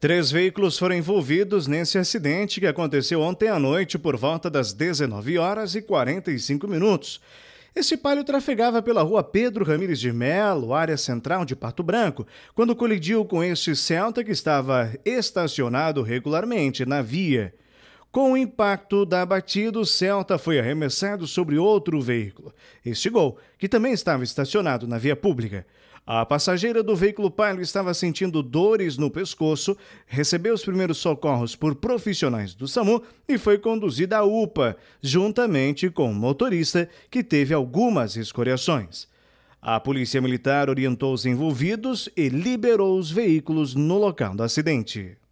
Três veículos foram envolvidos nesse acidente que aconteceu ontem à noite por volta das 19 horas e 45 minutos. Esse palio trafegava pela rua Pedro Ramires de Melo, área central de Pato Branco, quando colidiu com este Celta que estava estacionado regularmente na via. Com o impacto da batida, o Celta foi arremessado sobre outro veículo, este Gol, que também estava estacionado na via pública. A passageira do veículo palio estava sentindo dores no pescoço, recebeu os primeiros socorros por profissionais do SAMU e foi conduzida à UPA, juntamente com o um motorista, que teve algumas escoriações. A Polícia Militar orientou os envolvidos e liberou os veículos no local do acidente.